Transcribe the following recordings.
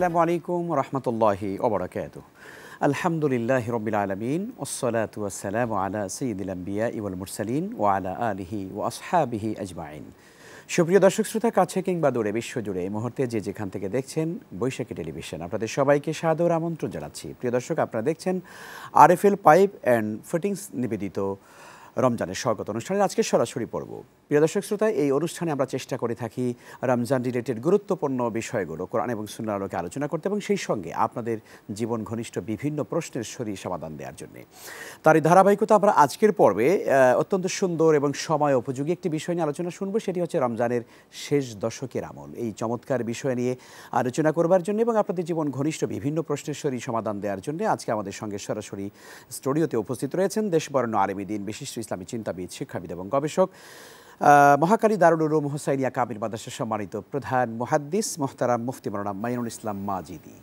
السلام عليكم ورحمة الله وبركاته الحمد لله رب العالمين والصلاة والسلام على سيد الأنبياء والمرسلين وعلى آله وأصحابه أجمعين সুপ্রিয় দর্শক শ্রোতা কাছে কিংবা দূরে বিশ্বজুড়ে এই মুহূর্তে যে যেখান থেকে দেখছেন বৈশাখী টেলিভিশন আপনাদের সবাইকে সাদর আমন্ত্রণ জানাচ্ছি প্রিয় দর্শক আপনারা দেখছেন আরএফএল পাইপ অ্যান্ড ফিটিংস নিবেদিত রমজানের স্বাগত অনুষ্ঠানের আজকে সরাসরি পর্ব প্রিয় দর্শক শ্রোতা এই অনুষ্ঠানে আমরা চেষ্টা করে থাকি রমজান রিলেটেড গুরুত্বপূর্ণ বিষয়গুলো কোরআন এবং সুন্দর আলোকে আলোচনা করতে এবং সেই সঙ্গে আপনাদের জীবন ঘনিষ্ঠ বিভিন্ন প্রশ্নের সরি সমাধান দেওয়ার জন্য তার এই ধারাবাহিকতা আমরা আজকের পর্বে অত্যন্ত সুন্দর এবং সময় উপযোগী একটি বিষয় নিয়ে আলোচনা শুনবো সেটি হচ্ছে রমজানের শেষ দশকের আমল এই চমৎকার বিষয় নিয়ে আলোচনা করবার জন্য এবং আপনাদের জীবন ঘনিষ্ঠ বিভিন্ন প্রশ্নের সরি সমাধান দেওয়ার জন্য আজকে আমাদের সঙ্গে সরাসরি স্টুডিওতে উপস্থিত রয়েছেন দেশবর্ণ আরবি দিন বিশিষ্ট ইসলামী চিন্তাবিদ শিক্ষাবিদ এবং গবেষক মহাকালী দারুল রুম হোসাইনিয়া কাবির মাদাসের সম্মানিত প্রধান মহাদ্দিস মোহতারাম মুফতি মারানা মাইনুল ইসলাম মাজিদি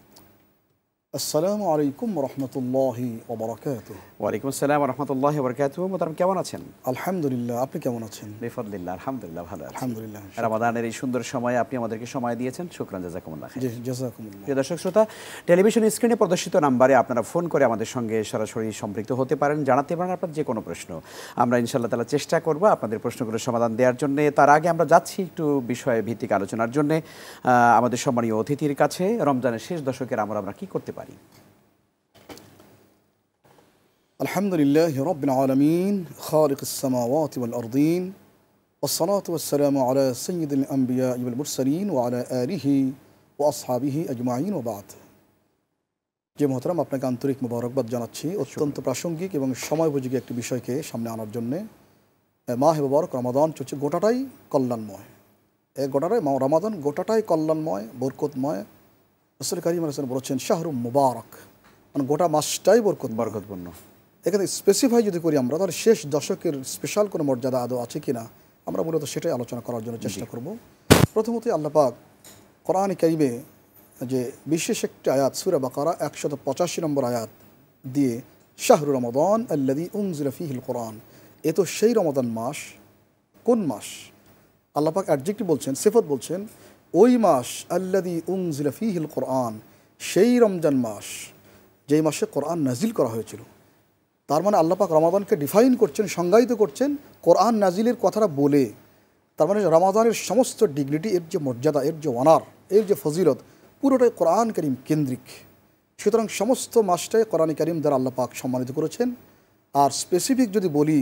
আসসালামু আলাইকুম রহমতুল্লাহি ওবরাকাত ওয়ালাইকুম আসসালাম রহমতুল্লাহ বরকাত মোতারাম কেমন আছেন আলহামদুলিল্লাহ আপনি কেমন আছেন বিফদুল্লাহ আলহামদুলিল্লাহ ভালো আলহামদুলিল্লাহ রামাদানের এই সুন্দর সময়ে আপনি আমাদেরকে সময় দিয়েছেন শুক্রান জাজাকুমুল্লাহ জাজাকুমুল্লাহ প্রিয় দর্শক শ্রোতা টেলিভিশন স্ক্রিনে প্রদর্শিত নাম্বারে আপনারা ফোন করে আমাদের সঙ্গে সরাসরি সম্পৃক্ত হতে পারেন জানাতে পারেন আপনার যে কোনো প্রশ্ন আমরা ইনশাল্লাহ তালা চেষ্টা করব আপনাদের প্রশ্নগুলোর সমাধান দেওয়ার জন্য তার আগে আমরা যাচ্ছি একটু বিষয়ে ভিত্তিক আলোচনার জন্য আমাদের সম্মানীয় অতিথির কাছে রমজানের শেষ দশকের আমরা আমরা কী করতে পারি আলহামদুলিল্লাহ রবিন আলমিন খারিক ইসলামাওয়াতিবুল আরদিন আম্বিয়া ইবুল على ও الأنبياء আলিহি ও আসহাবিহি আজমাইন ও وبعد যে মহতরাম আপনাকে আন্তরিক মুবারকবাদ জানাচ্ছি অত্যন্ত প্রাসঙ্গিক এবং সময় সময়োপযোগী একটি বিষয়কে সামনে আনার জন্যে মা মাহ মোবারক রমাদান চলছে গোটাটাই কল্যাণময় এ গোটাটাই মা রমাদান গোটাটাই কল্যাণময় বরকতময় রসুল করিম আলসালাম বলেছেন শাহরু মুবারক মানে গোটা মাসটাই বরকত বরকতপূর্ণ এখানে স্পেসিফাই যদি করি আমরা তাহলে শেষ দশকের স্পেশাল কোনো মর্যাদা আদৌ আছে কি না আমরা মূলত সেটাই আলোচনা করার জন্য চেষ্টা করব প্রথমত আল্লাপাক কোরআন কাইমে যে বিশেষ একটি আয়াত সুরা বাকারা একশত পঁচাশি নম্বর আয়াত দিয়ে শাহরু রমদান আল্লাদি উমজুরফিহিল কোরআন এ তো সেই রমদান মাস কোন মাস আল্লাপাক অ্যাডজেক্টিভ বলছেন সেফত বলছেন ওই মাস আল্লাদি উংজিলা হিল কোরআন সেই রমজান মাস যেই মাসে কোরআন নাজিল করা হয়েছিল তার মানে আল্লাপাক রমাদানকে ডিফাইন করছেন সংজ্ঞায়িত করছেন কোরআন নাজিলের কথাটা বলে তার মানে রমাদানের সমস্ত ডিগনিটি এর যে মর্যাদা এর যে অনার এর যে ফজিলত পুরোটাই কোরআন করিম কেন্দ্রিক সুতরাং সমস্ত মাসটাই কোরআন করিম দ্বারা আল্লাপাক সম্মানিত করেছেন আর স্পেসিফিক যদি বলি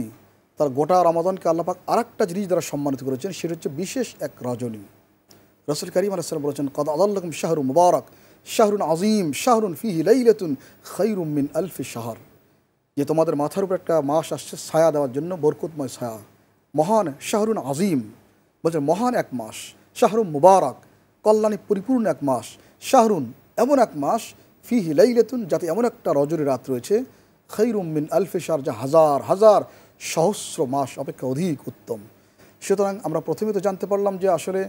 তার গোটা রমাদানকে আল্লাপাক আর একটা জিনিস দ্বারা সম্মানিত করেছেন সেটা হচ্ছে বিশেষ এক রজনী রসুল করিম আলাম বলেছেন কদ আদাল্লাকুম শাহরু মুবারক শাহরুন আজিম শাহরুন ফিহি লাইলাতুন খৈরুম মিন আলফি শাহর যে তোমাদের মাথার উপর একটা মাস আসছে ছায়া দেওয়ার জন্য বরকুতময় ছায়া মহান শাহরুন আজিম বলছেন মহান এক মাস শাহরুন মুবারক কল্যাণী পরিপূর্ণ এক মাস শাহরুন এমন এক মাস ফি হিলাইলেতুন যাতে এমন একটা রজনী রাত রয়েছে খৈরুমিন আলফি শাহর যা হাজার হাজার সহস্র মাস অপেক্ষা অধিক উত্তম সুতরাং আমরা প্রথমে তো জানতে পারলাম যে আসলে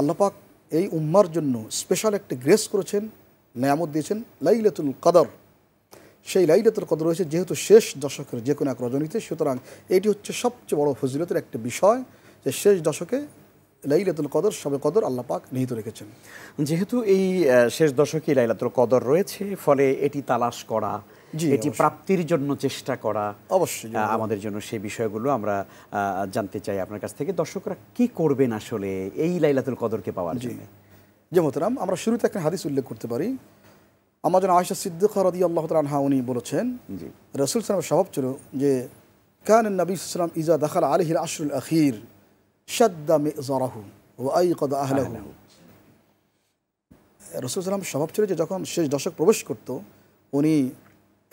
আল্লাপাক এই উম্মার জন্য স্পেশাল একটি গ্রেস করেছেন নেয়ামত দিয়েছেন লাইলাতুল কদর সেই লাইলাতুল কদর রয়েছে যেহেতু শেষ দশকের যে কোনো এক রজনীতে সুতরাং এটি হচ্ছে সবচেয়ে বড় ফজিলতের একটি বিষয় যে শেষ দশকে লাইলাতুল কদর সবে কদর আল্লাপাক নিহিত রেখেছেন যেহেতু এই শেষ দশকে লাইলাতুল কদর রয়েছে ফলে এটি তালাশ করা এটি প্রাপ্তির জন্য চেষ্টা করা অবশ্যই আমাদের জন্য সেই বিষয়গুলো আমরা জানতে চাই আপনার কাছ থেকে দর্শকরা কি করবেন আসলে এই লাইলাতুল কদরকে পাওয়ার জন্য যে মতরাম আমরা শুরুতে একটা হাদিস উল্লেখ করতে পারি আমার জন্য আয়সা সিদ্দিক রদি আল্লাহ তালহা উনি বলেছেন জি রসুল সালামের স্বভাব ছিল যে কান নবী সাল্লাম ইজা দাখাল আলহির আশরুল আখির সাদ্দা মে জরাহু ও আই কদ আহলাহু রসুল সালাম স্বভাব ছিল যে যখন শেষ দশক প্রবেশ করত উনি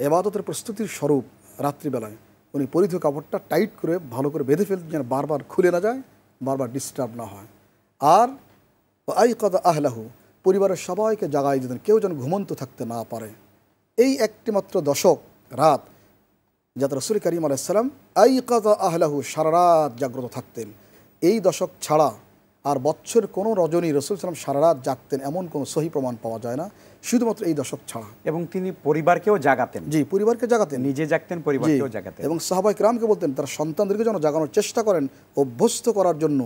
এবাদতের প্রস্তুতির স্বরূপ রাত্রিবেলায় উনি পরিধ কাপড়টা টাইট করে ভালো করে বেঁধে ফেলতেন যেন বারবার খুলে না যায় বারবার ডিস্টার্ব না হয় আর আই কদা আহলাহু পরিবারের সবাইকে জাগাই দিতেন কেউ যেন ঘুমন্ত থাকতে না পারে এই একটি মাত্র দশক রাত যাতে রসুল করিম আলাইসাল্লাম আই কদা আহলাহু সারা রাত জাগ্রত থাকতেন এই দশক ছাড়া আর বছর কোনো রজনী রসুল সালাম সারা রাত জাগতেন এমন কোনো সহি প্রমাণ পাওয়া যায় না শুধুমাত্র এই দশক ছাড়া এবং তিনি পরিবারকেও জাগাতেন জি পরিবারকে জাগাতেন নিজে জাগতেন পরিবারকেও জাগাতেন এবং সাহাবাই রামকে বলতেন তার সন্তানদেরকে যেন জাগানোর চেষ্টা করেন অভ্যস্ত করার জন্য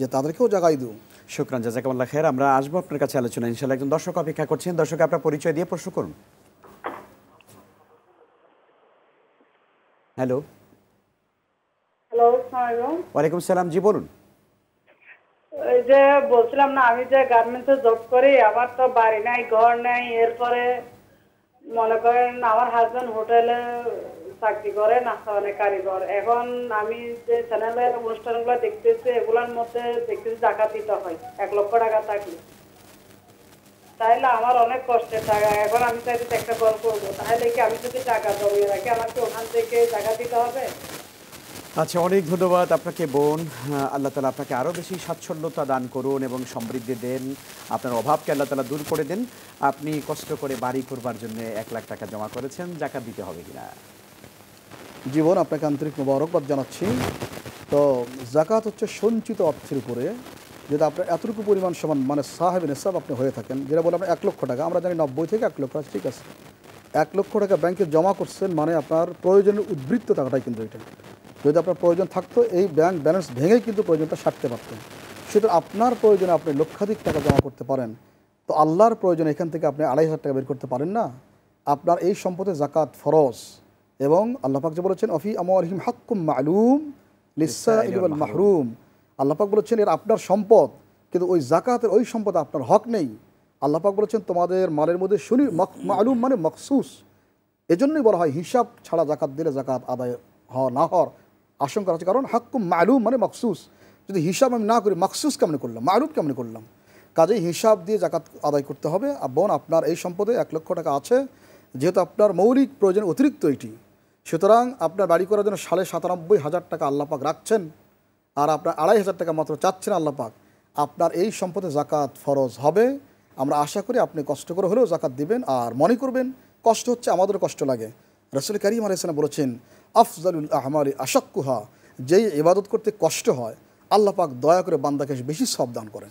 যে তাদেরকেও জাগাই দেব শুক্রান আল্লাহ খের আমরা আসবো আপনার কাছে আলোচনা ইনশাল্লাহ একজন দর্শক অপেক্ষা করছেন দর্শক আপনার পরিচয় দিয়ে প্রশ্ন করুন হ্যালো হ্যালো ওয়ালাইকুম সালাম জি বলুন ওই যে বলছিলাম না আমি যে গার্মেন্টসে জব করি আমার তো বাড়ি নাই ঘর নাই এরপরে মনে করেন আমার হাজব্যান্ড হোটেলে চাকরি করে নাস্তা অনেক কারিগর এখন আমি যে চ্যানেলের অনুষ্ঠানগুলো দেখতেছি এগুলোর মধ্যে দেখতেছি টাকা দিতে হয় এক লক্ষ টাকা থাকলে তাইলে আমার অনেক কষ্টের টাকা এখন আমি চাইছি একটা কল করবো তাহলে কি আমি যদি টাকা জমিয়ে রাখি আমাকে ওখান থেকে টাকা দিতে হবে আচ্ছা অনেক ধন্যবাদ আপনাকে বোন আল্লাহ তালা আপনাকে আরও বেশি স্বাচ্ছন্যতা দান করুন এবং সমৃদ্ধি দেন আপনার অভাবকে আল্লাহ তালা দূর করে দেন আপনি কষ্ট করে বাড়ি করবার জন্য এক লাখ টাকা জমা করেছেন জাকাত দিতে হবে কিনা জীবন আপনাকে আন্তরিক মুবারকবাদ জানাচ্ছি তো জাকাত হচ্ছে সঞ্চিত অর্থের উপরে যেটা আপনার এতটুকু পরিমাণ সমান মানে সাহেব নেসাব আপনি হয়ে থাকেন যেটা বলে আপনার এক লক্ষ টাকা আমরা জানি নব্বই থেকে এক লক্ষ ঠিক আছে এক লক্ষ টাকা ব্যাংকে জমা করছেন মানে আপনার প্রয়োজনের উদ্বৃত্ত টাকাটাই কিন্তু এটা যদি আপনার প্রয়োজন থাকতো এই ব্যাংক ব্যালেন্স ভেঙে কিন্তু প্রয়োজনটা সারতে পারতেন সেটা আপনার প্রয়োজনে আপনি লক্ষাধিক টাকা জমা করতে পারেন তো আল্লাহর প্রয়োজনে এখান থেকে আপনি আড়াই হাজার টাকা বের করতে পারেন না আপনার এই সম্পদে জাকাত ফরজ এবং আল্লাহাক যে বলেছেন অফি আমরিম হাক্কুম মালুম লিসা মাহরুম আল্লাপাক বলেছেন এর আপনার সম্পদ কিন্তু ওই জাকাতের ওই সম্পদ আপনার হক নেই আল্লাপাক বলেছেন তোমাদের মালের মধ্যে শুনি মালুম মানে মকসুস এজন্যই বলা হয় হিসাব ছাড়া জাকাত দিলে জাকাত আদায় হওয়া না হওয়ার আশঙ্কা আছে কারণ হাক্কুম মালুম মানে মাকসুস যদি হিসাব আমি না করি মকসুস কেমন করলাম মালুম কেমন করলাম কাজেই হিসাব দিয়ে জাকাত আদায় করতে হবে আর বোন আপনার এই সম্পদে এক লক্ষ টাকা আছে যেহেতু আপনার মৌলিক প্রয়োজন অতিরিক্ত এটি সুতরাং আপনার বাড়ি করার জন্য সাড়ে সাতানব্বই হাজার টাকা আল্লাপাক রাখছেন আর আপনার আড়াই হাজার টাকা মাত্র চাচ্ছেন আল্লাপাক আপনার এই সম্পদে জাকাত ফরজ হবে আমরা আশা করি আপনি কষ্ট করে হলেও জাকাত দিবেন আর মনে করবেন কষ্ট হচ্ছে আমাদের কষ্ট লাগে রসুল করিম আলাইসালাম বলেছেন আফজালুল আহমারি আশাক্কুহা যেই ইবাদত করতে কষ্ট হয় আল্লাহ পাক দয়া করে বান্দাকে বেশি সব দান করে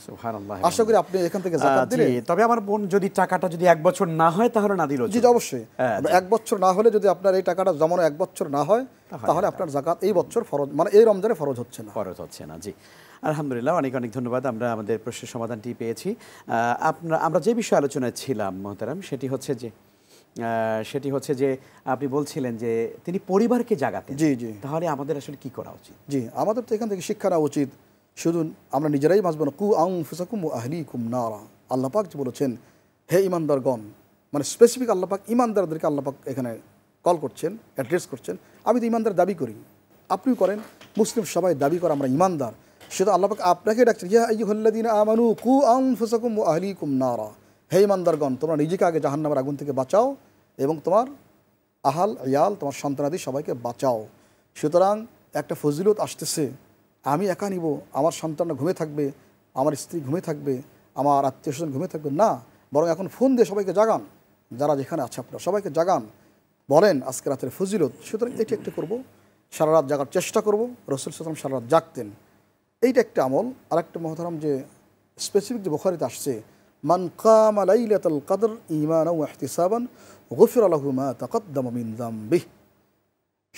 আশা করি আপনি এখান থেকে তবে আমার বোন যদি টাকাটা যদি এক বছর না হয় তাহলে না দিল জি অবশ্যই হ্যাঁ, এক বছর না হলে যদি আপনার এই টাকাটা জমানো এক বছর না হয় তাহলে আপনার জাকাত এই বছর ফরজ মানে এই রমজানে ফরজ হচ্ছে না ফরজ হচ্ছে না জি আলহামদুলিল্লাহ অনেক অনেক ধন্যবাদ আমরা আমাদের প্রশ্নের সমাধানটি পেয়েছি আপনার আমরা যে বিষয়ে আলোচনায় ছিলাম মহতারাম সেটি হচ্ছে যে সেটি হচ্ছে যে আপনি বলছিলেন যে তিনি পরিবারকে জাগাতেন জি জি তাহলে আমাদের আসলে কি করা উচিত জি আমাদের তো এখান থেকে শিক্ষা নেওয়া উচিত শুধু আমরা নিজেরাই বাঁচব না কু আং ফুসাকুম আহলি কুম নারা আল্লাপাক যে বলেছেন হে ইমানদারগণ মানে স্পেসিফিক আল্লাপাক ইমানদারদেরকে আল্লাপাক এখানে কল করছেন অ্যাড্রেস করছেন আমি তো ইমানদার দাবি করি আপনিও করেন মুসলিম সবাই দাবি করে আমরা ইমানদার তো আল্লাপাক আপনাকে ডাকছেন ইয়া ইহল্লাদিন আমানু কু আং ফুসাকুম আহলি কুম নারা হে ইমানদারগণ তোমরা নিজেকে আগে জাহান্নামের আগুন থেকে বাঁচাও এবং তোমার আহাল ইয়াল তোমার সন্তানাদি সবাইকে বাঁচাও সুতরাং একটা ফজিলত আসতেছে আমি একা নিব আমার সন্তানরা ঘুমে থাকবে আমার স্ত্রী ঘুমে থাকবে আমার আত্মীয় স্বজন ঘুমিয়ে থাকবে না বরং এখন ফোন দিয়ে সবাইকে জাগান যারা যেখানে আছে আপনারা সবাইকে জাগান বলেন আজকে রাতের ফজিলত সুতরাং এটি একটি করবো সারা রাত জাগার চেষ্টা করব রসুল সালাম সারা রাত জাগতেন এইটা একটা আমল আর একটা মহতারাম যে স্পেসিফিক যে বোখারিতে আসছে মান কাম আলাইলাতাল কাদর ইমান ও এহতিসাবান গফির আলহুমা তাকদ্দাম মিন জাম্বিহ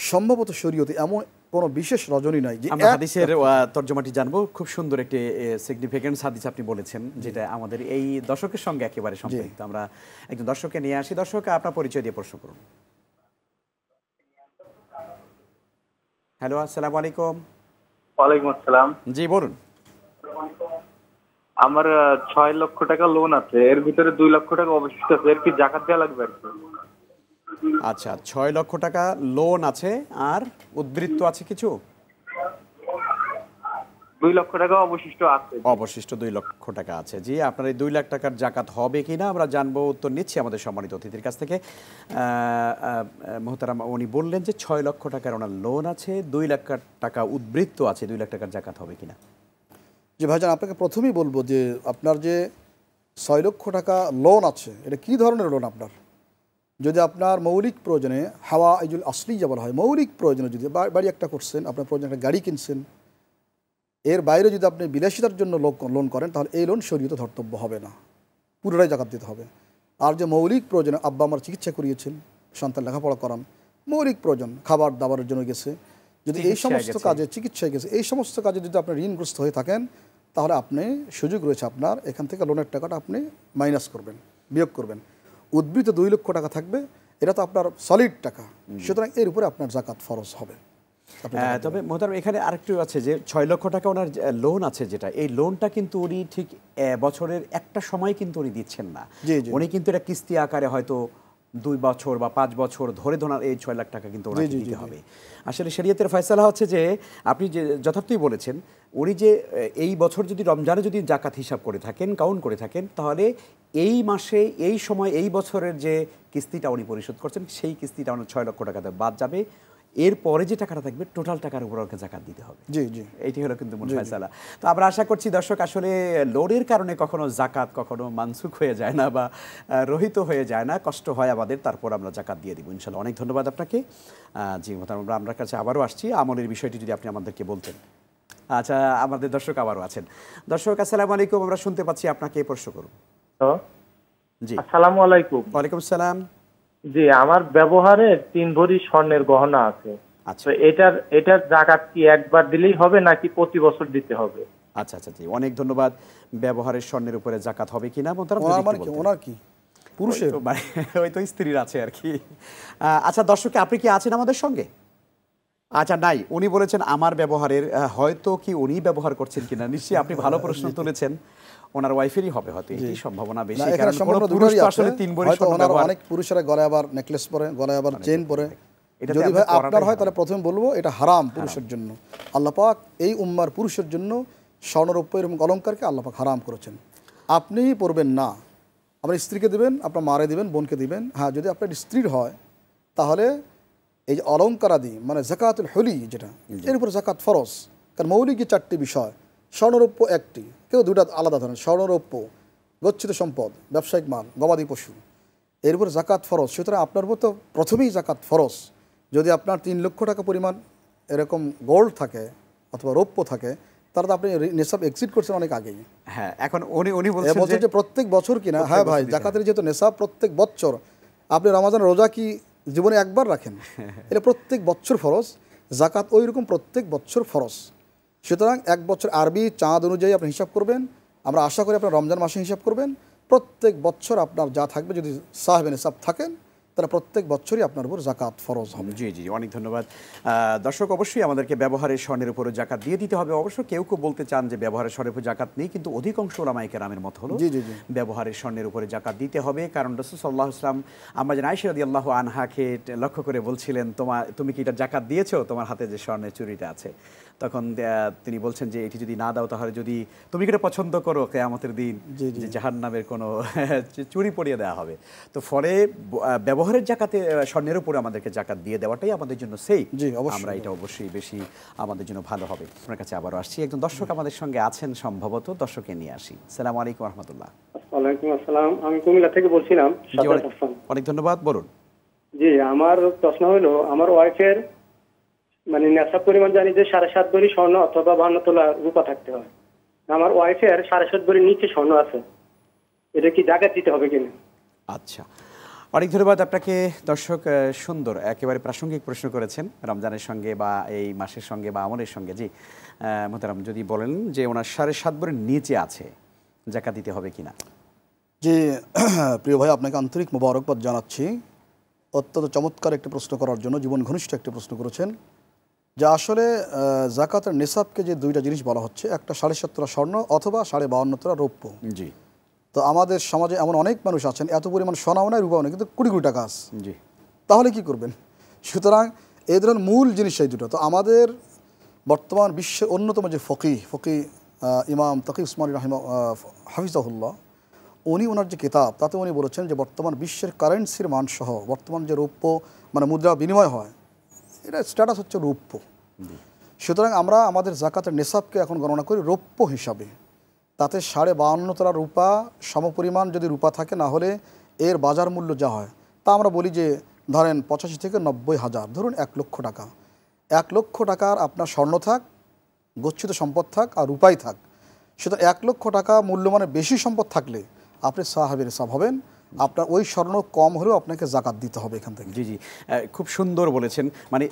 সম্ভবত শরীয়তে এমন কোনো বিশেষ রজনী নাই যে হাদিসের তর্জমাটি জানবো খুব সুন্দর একটি সিগনিফিকেন্ট হাদিস আপনি বলেছেন যেটা আমাদের এই দর্শকের সঙ্গে একেবারে সম্পৃক্ত আমরা একজন দর্শককে নিয়ে আসি দর্শককে আপনার পরিচয় দিয়ে প্রশ্ন করুন হ্যালো আসসালামু আলাইকুম ওয়ালাইকুম আসসালাম জি বলুন আমার ছয় লক্ষ টাকা লোন আছে এর ভিতরে দুই লক্ষ টাকা অবশিষ্ট আছে এর কি জাকাত দেওয়া লাগবে আর কি আচ্ছা ছয় লক্ষ টাকা লোন আছে আর উদ্বৃত্ত আছে কিছু দুই লক্ষ টাকা অবশিষ্ট আছে অবশিষ্ট দুই লক্ষ টাকা আছে জি আপনার এই দুই লাখ টাকার জাকাত হবে কি না আমরা জানবো উত্তর নিচ্ছি আমাদের সম্মানিত অতিথির কাছ থেকে মোহতারাম উনি বললেন যে ছয় লক্ষ টাকার ওনার লোন আছে দুই লাখ টাকা উদ্বৃত্ত আছে দুই লাখ টাকার জাকাত হবে কিনা যে ভাইজান আপনাকে প্রথমেই বলবো যে আপনার যে ছয় লক্ষ টাকা লোন আছে এটা কি ধরনের লোন আপনার যদি আপনার মৌলিক প্রয়োজনে হাওয়া এই যদি যা বলা হয় মৌলিক প্রয়োজনে যদি বাড়ি একটা করছেন আপনার প্রয়োজনে একটা গাড়ি কিনছেন এর বাইরে যদি আপনি বিলাসিতার জন্য লোন করেন তাহলে এই লোন শরীয়তে ধর্তব্য হবে না পুরোটাই জাকাত দিতে হবে আর যে মৌলিক প্রয়োজনে আব্বা আমার চিকিৎসা করিয়েছেন সন্তান লেখাপড়া করান মৌলিক প্রয়োজন খাবার দাবারের জন্য গেছে যদি এই সমস্ত কাজে চিকিৎসায় গেছে এই সমস্ত কাজে যদি আপনি ঋণগ্রস্ত হয়ে থাকেন তাহলে আপনি সুযোগ রয়েছে আপনার এখান থেকে লোনের টাকাটা আপনি মাইনাস করবেন বিয়োগ করবেন উদ্বৃত দুই লক্ষ টাকা থাকবে এটা তো আপনার সলিড টাকা সুতরাং এর উপরে আপনার জাকাত ফরজ হবে হ্যাঁ, তবে মোহতারম এখানে আরেকটু আছে যে ছয় লক্ষ টাকা ওনার লোন আছে যেটা এই লোনটা কিন্তু উনি ঠিক বছরের একটা সময় কিন্তু উনি দিচ্ছেন না উনি কিন্তু এটা কিস্তি আকারে হয়তো দুই বছর বা পাঁচ বছর ধরে ধরার এই ছয় লাখ টাকা কিন্তু ওনাকে দিতে হবে আসলে শরীয়তের ফয়সালা হচ্ছে যে আপনি যে যথার্থই বলেছেন উনি যে এই বছর যদি রমজানে যদি জাকাত হিসাব করে থাকেন কাউন্ট করে থাকেন তাহলে এই মাসে এই সময় এই বছরের যে কিস্তিটা উনি পরিশোধ করছেন সেই কিস্তিটা ওনার ছয় লক্ষ টাকাতে বাদ যাবে এরপরে যে টাকাটা থাকবে টোটাল টাকার উপর ওকে জাকাত দিতে হবে জি জি এটি হলো কিন্তু মূল ফয়সালা তো আমরা আশা করছি দর্শক আসলে লোডের কারণে কখনো জাকাত কখনো মানসুখ হয়ে যায় না বা রহিত হয়ে যায় না কষ্ট হয় আমাদের তারপর আমরা জাকাত দিয়ে দিব ইনশাল্লাহ অনেক ধন্যবাদ আপনাকে জি মোতামা আমরা কাছে আবারও আসছি আমলের বিষয়টি যদি আপনি আমাদেরকে বলতেন আচ্ছা আমাদের দর্শক আবারও আছেন দর্শক আসসালামু আলাইকুম আমরা শুনতে পাচ্ছি আপনাকে প্রশ্ন করুন জি আসসালামু আলাইকুম ওয়ালাইকুম আসসালাম জি আমার ব্যবহারে তিন ভরি স্বর্ণের গহনা আছে আচ্ছা এটার এটার জাকাত কি একবার দিলেই হবে নাকি প্রতি বছর দিতে হবে আচ্ছা আচ্ছা জি অনেক ধন্যবাদ ব্যবহারের স্বর্ণের উপরে জাকাত হবে কিনা আমার মানে কি ওনার কি পুরুষের মানে, ওই তো স্ত্রীর আছে আর কি আচ্ছা দর্শককে আপনি কি আছেন আমাদের সঙ্গে আচ্ছা নাই উনি বলেছেন আমার ব্যবহারের হয়তো কি উনি ব্যবহার করছেন কিনা নিশ্চয়ই আপনি ভালো প্রশ্ন তুলেছেন ওনার ওয়াইফেরই হবে হয়তো এই সম্ভাবনা বেশি কারণ কোনো পুরুষ আসলে তিন ভরি স্বর্ণ অনেক পুরুষেরা গলায় আবার নেকলেস পরে গলায় আবার চেন পরে যদি ভাই আপনার হয় তাহলে প্রথমে বলবো এটা হারাম পুরুষের জন্য আল্লাহ পাক এই উম্মার পুরুষের জন্য স্বর্ণরূপ্য এরকম অলঙ্কারকে আল্লাহ পাক হারাম করেছেন আপনি পরবেন না আপনার স্ত্রীকে দেবেন আপনার মারে দেবেন বোনকে দেবেন হ্যাঁ যদি আপনার স্ত্রীর হয় তাহলে এই যে অলঙ্কারাদি মানে জাকাতুল হলি যেটা এর উপর জাকাত ফরজ কারণ মৌলিক যে চারটি বিষয় স্বর্ণরূপ্য একটি কেউ দুটা আলাদা ধরেন স্বর্ণরৌপ্য গচ্ছিত সম্পদ ব্যবসায়িক মান গবাদি পশু এর উপর জাকাত ফরজ সুতরাং আপনার উপর তো প্রথমেই জাকাত ফরজ যদি আপনার তিন লক্ষ টাকা পরিমাণ এরকম গোল্ড থাকে অথবা রৌপ্য থাকে তারা তো আপনি নেশাব এক্সিট করছেন অনেক আগেই হ্যাঁ এখন উনি উনি বলছেন যে প্রত্যেক বছর কিনা হ্যাঁ ভাই জাকাতের যেহেতু নেশাব প্রত্যেক বছর আপনি রমাজান রোজা কি জীবনে একবার রাখেন এটা প্রত্যেক বছর ফরজ জাকাত ওই রকম প্রত্যেক বছর ফরজ সুতরাং এক বছর আরবি চাঁদ অনুযায়ী আপনি হিসাব করবেন আমরা আশা করি আপনার রমজান মাসে হিসাব করবেন প্রত্যেক বছর আপনার যা থাকবে যদি সাহেবেন সাব থাকেন তারা প্রত্যেক বছরই আপনার উপর জাকাত ফরজ হবে জি জি অনেক ধন্যবাদ দর্শক অবশ্যই আমাদেরকে ব্যবহারের স্বর্ণের উপরও জাকাত দিয়ে দিতে হবে অবশ্য কেউ কেউ বলতে চান যে ব্যবহারের স্বর্ণের উপর জাকাত নেই কিন্তু অধিকাংশ ওলামাইকে রামের মত হলো জি জি ব্যবহারের স্বর্ণের উপরে জাকাত দিতে হবে কারণ সাল্লাহ ইসলাম আমরা যেন আইসিরাদি আল্লাহ আনহাকে লক্ষ্য করে বলছিলেন তোমার তুমি কি এটা জাকাত দিয়েছো তোমার হাতে যে স্বর্ণের চুরিটা আছে তখন তিনি বলছেন যে এটি যদি না দাও তাহলে যদি তুমি এটা পছন্দ করো কেয়ামতের দিন যে জাহান নামের কোনো চুরি পড়িয়ে দেওয়া হবে তো ফলে ব্যবহারের জাকাতে স্বর্ণের উপরে আমাদেরকে জাকাত দিয়ে দেওয়াটাই আমাদের জন্য সেই আমরা এটা অবশ্যই বেশি আমাদের জন্য ভালো হবে আপনার কাছে আবারও আসছি একজন দর্শক আমাদের সঙ্গে আছেন সম্ভবত দর্শকে নিয়ে আসি সালাম আলাইকুম রহমতুল্লাহ আমি কুমিল্লা থেকে বলছিলাম অনেক ধন্যবাদ বলুন জি আমার প্রশ্ন হলো আমার ওয়াইফের মানে নেশা পরিমাণ জানি যে সাড়ে সাত ভরি স্বর্ণ অথবা বান্ন তোলা রূপা থাকতে হয় আমার ওয়াইফের সাড়ে সাত ভরি নিচে স্বর্ণ আছে এটা কি জায়গা দিতে হবে কিনা আচ্ছা অনেক ধন্যবাদ আপনাকে দর্শক সুন্দর একেবারে প্রাসঙ্গিক প্রশ্ন করেছেন রমজানের সঙ্গে বা এই মাসের সঙ্গে বা আমলের সঙ্গে জি মোতারাম যদি বলেন যে ওনার সাড়ে সাত বরের নিচে আছে জাকা দিতে হবে কিনা জি প্রিয় ভাই আপনাকে আন্তরিক মুবারকবাদ জানাচ্ছি অত্যন্ত চমৎকার একটি প্রশ্ন করার জন্য জীবন ঘনিষ্ঠ একটি প্রশ্ন করেছেন যে আসলে জাকাতের নিসাবকে যে দুইটা জিনিস বলা হচ্ছে একটা সাড়ে সত্তরা স্বর্ণ অথবা সাড়ে বাউন্নতরা রৌপ্য জি তো আমাদের সমাজে এমন অনেক মানুষ আছেন এত পরিমাণ সোনাও নয় রূপাও নেই কিন্তু কুড়ি কুড়ি টাকা আস জি তাহলে কি করবেন সুতরাং এই ধরনের মূল জিনিস এই দুটো তো আমাদের বর্তমান বিশ্বের অন্যতম যে ফকি ফকি ইমাম তাকি উসমান রাহিম হাফিজাহুল্লাহ উনি ওনার যে কিতাব তাতে উনি বলেছেন যে বর্তমান বিশ্বের কারেন্সির মানসহ বর্তমান যে রৌপ্য মানে মুদ্রা বিনিময় হয় এটা স্ট্যাটাস হচ্ছে রৌপ্য সুতরাং আমরা আমাদের জাকাতের নেশাবকে এখন গণনা করি রৌপ্য হিসাবে তাতে সাড়ে বাহান্ন রূপা সমপরিমাণ যদি রূপা থাকে না হলে এর বাজার মূল্য যা হয় তা আমরা বলি যে ধরেন পঁচাশি থেকে নব্বই হাজার ধরুন এক লক্ষ টাকা এক লক্ষ টাকার আপনার স্বর্ণ থাক গচ্ছিত সম্পদ থাক আর রূপাই থাক সুতরাং এক লক্ষ টাকা মূল্যমানের বেশি সম্পদ থাকলে আপনি সাহাবের সাব হবেন আপনার ওই স্বর্ণ কম হলেও আপনাকে জাকাত দিতে হবে এখান থেকে জি জি খুব সুন্দর বলেছেন মানে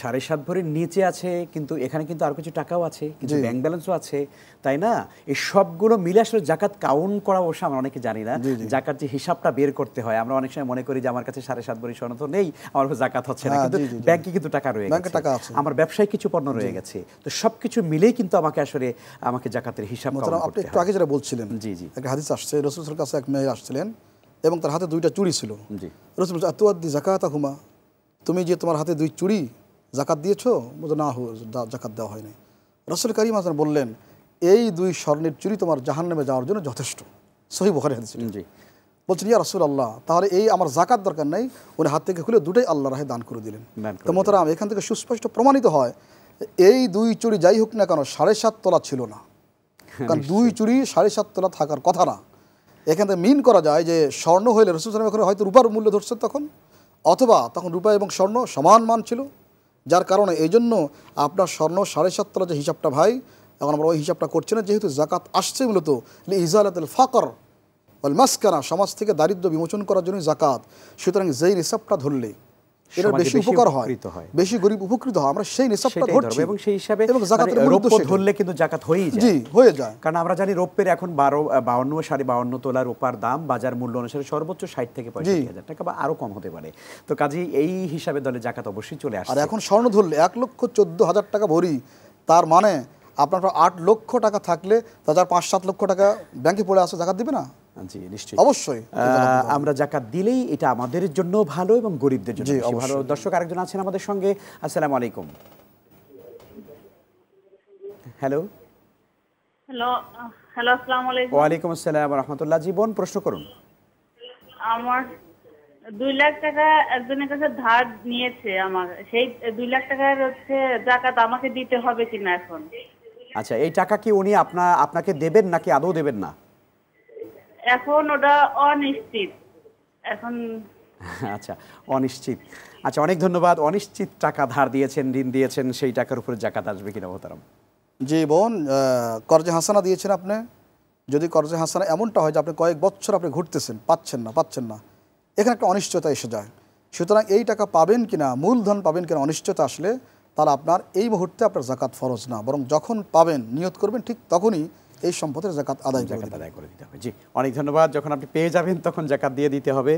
সাড়ে সাত ভরের নিচে আছে কিন্তু এখানে কিন্তু আর কিছু টাকাও আছে কিছু ব্যাংক ব্যালেন্সও আছে তাই না এই সবগুলো মিলে আসলে জাকাত কাউন্ট করা অবশ্য আমরা অনেকে জানি না জাকাত যে হিসাবটা বের করতে হয় আমরা অনেক সময় মনে করি যে আমার কাছে সাড়ে সাত ভরি স্বর্ণ তো নেই আমার জাকাত হচ্ছে না হ্যাঁ, কিন্তু ব্যাংকে কিন্তু টাকা রয়ে গেছে আমার ব্যবসায় কিছু পণ্য রয়ে গেছে তো সব কিছু মিলেই কিন্তু আমাকে আসলে আমাকে জাকাতের হিসাব আপনি একটু আগে যেটা বলছিলেন জি জি একটা হাদিস আসছে রসুলের কাছে এক মেয়ে আসছিলেন এবং তার হাতে দুইটা চুড়ি ছিল রসুল বলছে আতুয়াদ্দি জাকাত হুমা তুমি যে তোমার হাতে দুই চুড়ি জাকাত দিয়েছো বলতো না হো জাকাত দেওয়া হয়নি রসুল করিম আসান বললেন এই দুই স্বর্ণের চুরি তোমার জাহান নেমে যাওয়ার জন্য যথেষ্ট সহি বখারি জি বলছেন ইয়া রসুল আল্লাহ তাহলে এই আমার জাকাত দরকার নাই উনি হাত থেকে খুলে দুটাই আল্লাহ রাহে দান করে দিলেন তো মোতারাম এখান থেকে সুস্পষ্ট প্রমাণিত হয় এই দুই চুরি যাই হোক না কেন সাড়ে সাত তলা ছিল না হ্যাঁ, কারণ দুই চুরি সাড়ে সাত তলা থাকার কথা না এখান থেকে মিন করা যায় যে স্বর্ণ হইলে রসুল সালাম এখানে হয়তো রূপার মূল্য ধরছে তখন অথবা তখন রূপা এবং স্বর্ণ সমান মান ছিল যার কারণে এই জন্য আপনার স্বর্ণ সাড়ে সাত তলা যে হিসাবটা ভাই এখন আমরা ওই হিসাবটা করছি না যেহেতু জাকাত আসছে মূলত ইজালাতুল ফাকর মাস্কানা সমাজ থেকে দারিদ্র বিমোচন করার জন্য জাকাত সুতরাং যেই হিসাবটা ধরলে এটা বেশি উপকার হয় বেশি গরিব উপকৃত হয় আমরা সেই নিসাবটা ধরছি এবং সেই হিসাবে এবং যাকাতের মানে ধরলে কিন্তু যাকাত হয়েই যায় জি হয়ে যায় কারণ আমরা জানি রৌপ্যের এখন 12 52 সাড়ে 52 দাম বাজার মূল্য অনুসারে সর্বোচ্চ 60 থেকে 65000 টাকা বা আরো কম হতে পারে তো কাজেই এই হিসাবে দলে যাকাত অবশ্যই চলে আসে আর এখন স্বর্ণ ধরলে 1 লক্ষ 14 হাজার টাকা ভরি তার মানে আপনার আট লক্ষ টাকা থাকলে তাদের পাঁচ সাত লক্ষ টাকা ব্যাংকে পড়ে আসে জাকাত দিবে না আমরা জাকাত দিলেই এটা আমাদের জন্য ভালো এবং গরিবদের জন্য ভালো দর্শক আরেকজন আছেন আমাদের সঙ্গে আসসালামু আলাইকুম হ্যালো জীবন প্রশ্ন করুন আমার দুই লাখ টাকা একজনের কাছে ধার নিয়েছে আমার সেই দুই লাখ টাকার হচ্ছে আমাকে দিতে হবে কিনা এখন আচ্ছা এই টাকা কি উনি আপনাকে দেবেন নাকি আদৌ দেবেন না এখন ওটা অনিশ্চিত এখন আচ্ছা অনিশ্চিত আচ্ছা অনেক ধন্যবাদ অনিশ্চিত টাকা ধার দিয়েছেন ঋণ দিয়েছেন সেই টাকার উপরে জাকাত আসবে কিনা মোহতারাম জি বোন কর্জে হাসানা দিয়েছেন আপনি যদি কর্জে হাসানা এমনটা হয় যে আপনি কয়েক বছর আপনি ঘুরতেছেন পাচ্ছেন না পাচ্ছেন না এখানে একটা অনিশ্চয়তা এসে যায় সুতরাং এই টাকা পাবেন কিনা মূলধন পাবেন কিনা অনিশ্চয়তা আসলে তাহলে আপনার এই মুহূর্তে আপনার জাকাত ফরজ না বরং যখন পাবেন নিয়ত করবেন ঠিক তখনই এই সম্পদের জাকাত আদায় জাকাত আদায় করে দিতে হবে জি অনেক ধন্যবাদ যখন আপনি পেয়ে যাবেন তখন জাকাত দিয়ে দিতে হবে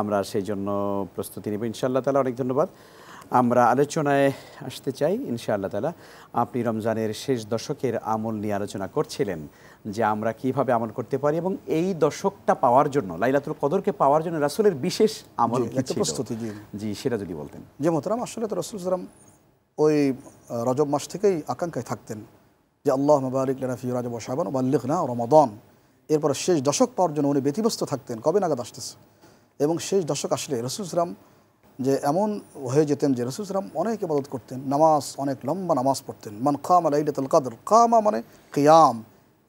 আমরা সেই জন্য প্রস্তুতি নেব ইনশাআল্লাহ তালা অনেক ধন্যবাদ আমরা আলোচনায় আসতে চাই ইনশাআল্লাহ তালা আপনি রমজানের শেষ দশকের আমল নিয়ে আলোচনা করছিলেন যে আমরা কিভাবে আমল করতে পারি এবং এই দশকটা পাওয়ার জন্য লাইলাতুল কদরকে পাওয়ার জন্য রাসুলের বিশেষ আমল প্রস্তুতি জি সেটা যদি বলতেন যে মোহতারাম আসলে তো রসুল সালাম ওই রজব মাস থেকেই আকাঙ্ক্ষায় থাকতেন যে আল্লাহ মুবারিক লানা ফিরাজ বসাবান বাল্লিক না রমাদন এরপর শেষ দশক পাওয়ার জন্য উনি ব্যতিব্যস্ত থাকতেন কবে নাগাদ আসতেছে এবং শেষ দশক আসলে রসুসরাম যে এমন হয়ে যেতেন যে রসুসরাম অনেক ইবাদত করতেন নামাজ অনেক লম্বা নামাজ পড়তেন মান আল লাইলাতুল কাদর কামা মানে কেয়াম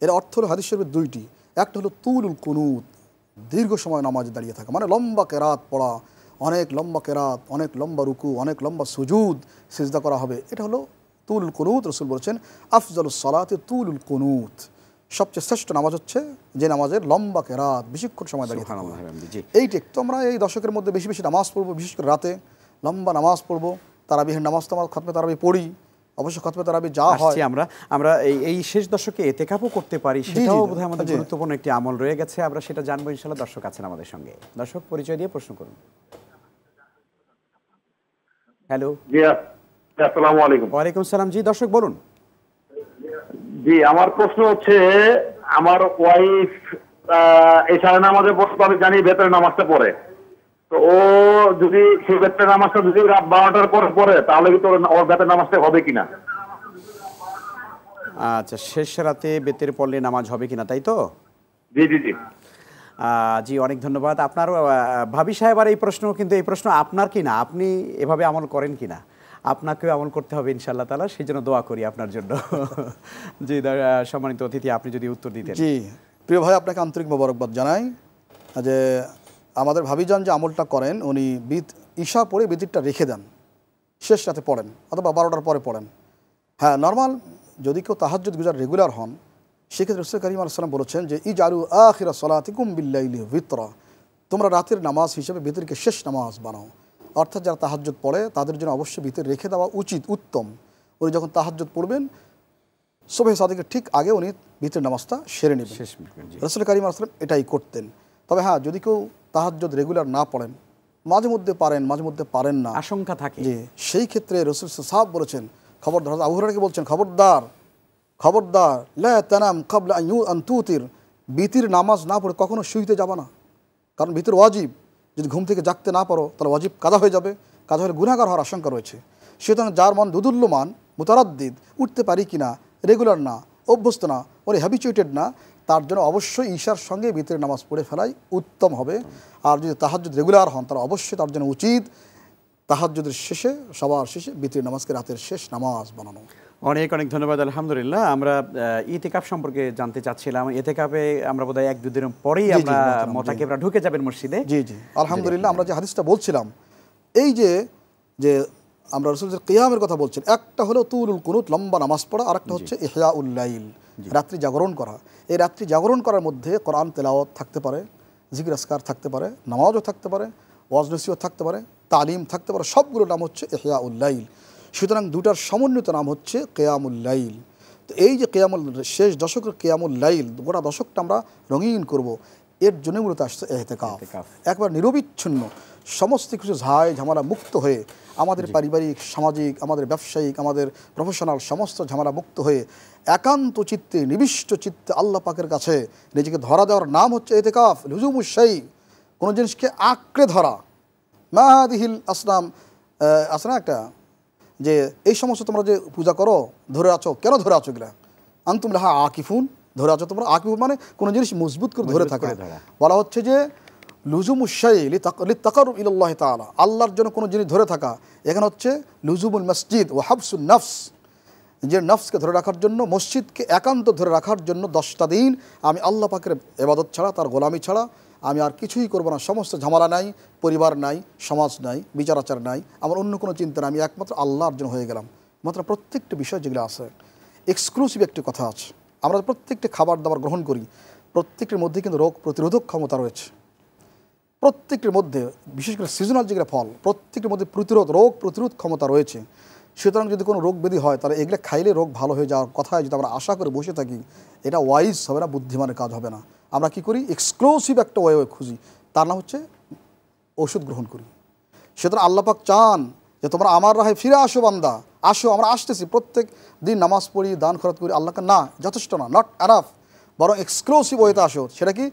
এর অর্থ হলো হাদিস শরীফের দুইটি একটা হলো তুলুল কুনুত দীর্ঘ সময় নামাজে দাঁড়িয়ে থাকা মানে লম্বা কেরাত পড়া অনেক লম্বা কেরাত অনেক লম্বা রুকু অনেক লম্বা সুজুদ সিজদা করা হবে এটা হলো তুল কুনুত রসুল বলছেন আফজল সালাতে তুলুল কুনুত সবচেয়ে শ্রেষ্ঠ নামাজ হচ্ছে যে নামাজের লম্বা কেরাত বেশিক্ষণ সময় দাঁড়িয়ে এইটা একটু আমরা এই দশকের মধ্যে বেশি বেশি নামাজ পড়বো বিশেষ করে রাতে লম্বা নামাজ পড়বো তারাবিহের নামাজ তো আমার খতমে তারাবি পড়ি অবশ্য খতমে তারাবি যা হয় আমরা আমরা এই এই শেষ দশকে কাপও করতে পারি সেটাও হয় আমাদের গুরুত্বপূর্ণ একটি আমল রয়ে গেছে আমরা সেটা জানবো ইনশাল্লাহ দর্শক আছেন আমাদের সঙ্গে দর্শক পরিচয় দিয়ে প্রশ্ন করুন হ্যালো আচ্ছা। জানি ভেতরে নামাজটা পড়ে তো ও যদি সেই ভেতরে নামাজটা যদি রাত বারোটার পর পড়ে তাহলে কি তোর ওর ভেতরে নামাজটা হবে কিনা আচ্ছা শেষ রাতে বেতের পড়লে নামাজ হবে কিনা তাই তো জি জি জি জি অনেক ধন্যবাদ আপনার ভাবি সাহেব আর এই প্রশ্ন কিন্তু এই প্রশ্ন আপনার কি না আপনি এভাবে আমল করেন কিনা আপনাকেও এমন করতে হবে ইনশাল্লাহ তালা সেই জন্য দোয়া করি আপনার জন্য জি সম্মানিত অতিথি আপনি যদি উত্তর দিতে জি প্রিয় ভাই আপনাকে আন্তরিক মোবারকবাদ জানাই যে আমাদের ভাবিজান যে আমলটা করেন উনি বিদ ঈশা পড়ে বিদ্যুৎটা রেখে দেন শেষ রাতে পড়েন অথবা বারোটার পরে পড়েন হ্যাঁ নর্মাল যদি কেউ যদি গুজার রেগুলার হন সেক্ষেত্রে রসুল করিম আলাইসালাম বলেছেন যে ইজ আলু আখিরা সলাতিকুম ইলি ভিতরা তোমরা রাতের নামাজ হিসেবে ভিতরকে শেষ নামাজ বানাও অর্থাৎ যারা তাহাজ্যত পড়ে তাদের জন্য অবশ্যই ভিতরে রেখে দেওয়া উচিত উত্তম উনি যখন তাহাজ্যত পড়বেন সোভে সাদিকের ঠিক আগে উনি ভিতরে নামাজটা সেরে নেবেন রসুল কারিম আসলাম এটাই করতেন তবে হ্যাঁ যদি কেউ তাহাজ্যত রেগুলার না পড়েন মাঝে মধ্যে পারেন মাঝে মধ্যে পারেন না আশঙ্কা থাকে যে সেই ক্ষেত্রে রসুল সাহাব বলেছেন খবরদার আবুহরাকে বলছেন খবরদার খবরদার লাম কাবলা আন তুতির বিতির নামাজ না পড়ে কখনো শুইতে যাবা না কারণ ভিতর ওয়াজিব যদি ঘুম থেকে জাগতে না পারো তাহলে অজীব কাদা হয়ে যাবে কাদা হলে গুণাগার হওয়ার আশঙ্কা রয়েছে সুতরাং যার মন দুদুল্যমান মোতারাদ্দিদ উঠতে পারি কি না রেগুলার না অভ্যস্ত না ওর হ্যাবিচুয়েটেড না তার জন্য অবশ্যই ঈশার সঙ্গে ভিতরে নামাজ পড়ে ফেলাই উত্তম হবে আর যদি যদি রেগুলার হন তাহলে অবশ্যই তার জন্য উচিত তাহাজ্জুদের শেষে সবার শেষে ভিতরে নামাজকে রাতের শেষ নামাজ বানানো অনেক অনেক ধন্যবাদ আলহামদুলিল্লাহ আমরা কাপ সম্পর্কে জানতে চাচ্ছিলাম ইতেকাপে আমরা বোধহয় এক দুদিন পরেই আমরা মোতাকিবরা ঢুকে যাবেন মসজিদে জি জি আলহামদুলিল্লাহ আমরা যে হাদিসটা বলছিলাম এই যে যে আমরা রসুল কেয়ামের কথা বলছেন একটা হলো তুলুল কুনুত লম্বা নামাজ পড়া আর একটা হচ্ছে ইহয়া উল্লাইল রাত্রি জাগরণ করা এই রাত্রি জাগরণ করার মধ্যে কোরআন তেলাওয়াত থাকতে পারে জিকির আসকার থাকতে পারে নামাজও থাকতে পারে ওয়াজ থাকতে পারে তালিম থাকতে পারে সবগুলোর নাম হচ্ছে ইহয়া উল্লাইল সুতরাং দুটার সমন্বিত নাম হচ্ছে কেয়ামুল লাইল তো এই যে কেয়ামুল শেষ দশকের কেয়ামুল লাইল গোটা দশকটা আমরা রঙিন করব এর জন্য মূলত আসছে এহতেকাফ একবার নিরবিচ্ছিন্ন সমস্ত কিছু ঝায় ঝামেলা মুক্ত হয়ে আমাদের পারিবারিক সামাজিক আমাদের ব্যবসায়িক আমাদের প্রফেশনাল সমস্ত ঝামেলা মুক্ত হয়ে একান্ত চিত্তে নিবিষ্ট চিত্তে আল্লাহ পাকের কাছে নিজেকে ধরা দেওয়ার নাম হচ্ছে এতেকাফ লুজুমুসাই কোনো জিনিসকে আঁকড়ে ধরা মাহাদিহিল আসলাম আসলাম একটা যে এই সমস্ত তোমরা যে পূজা করো ধরে আছো কেন ধরে আছো আন তুমি হা আকিফুন ধরে আছো তোমরা আকিফুন মানে কোনো জিনিস মজবুত করে ধরে থাকে বলা হচ্ছে যে লুজুম উসাইলি তাকর ইল্লাহ তালা আল্লাহর জন্য কোনো জিনিস ধরে থাকা এখানে হচ্ছে লুজুমুল মসজিদ ও হাফসুল নফস যে নফসকে ধরে রাখার জন্য মসজিদকে একান্ত ধরে রাখার জন্য দশটা দিন আমি আল্লাহ পাকের এবাদত ছাড়া তার গোলামি ছাড়া আমি আর কিছুই করবো না সমস্ত ঝামেলা নাই পরিবার নাই সমাজ নাই বিচারাচার নাই আমার অন্য কোনো চিন্তা নাই আমি একমাত্র আল্লাহর জন্য হয়ে গেলাম মাত্র প্রত্যেকটা বিষয় যেগুলো আছে এক্সক্লুসিভ একটি কথা আছে আমরা প্রত্যেকটি খাবার দাবার গ্রহণ করি প্রত্যেকটির মধ্যে কিন্তু রোগ প্রতিরোধক ক্ষমতা রয়েছে প্রত্যেকটির মধ্যে বিশেষ করে সিজনাল যেগুলো ফল প্রত্যেকটির মধ্যে প্রতিরোধ রোগ প্রতিরোধ ক্ষমতা রয়েছে সুতরাং যদি কোনো রোগ ব্যাধি হয় তাহলে এগুলো খাইলে রোগ ভালো হয়ে যাওয়ার কথা যদি আমরা আশা করে বসে থাকি এটা ওয়াইজ হবে না বুদ্ধিমানের কাজ হবে না আমরা কি করি এক্সক্লুসিভ একটা ওয়ে খুঁজি তার নাম হচ্ছে ওষুধ গ্রহণ করি সেটা আল্লাপাক চান যে তোমরা আমার রাহে ফিরে আসো বান্দা আসো আমরা আসতেছি প্রত্যেক দিন নামাজ পড়ি দান খরচ করি আল্লাহকে না যথেষ্ট না নট অ্যানাফ বরং এক্সক্লুসিভ ওয়েতে আসো সেটা কি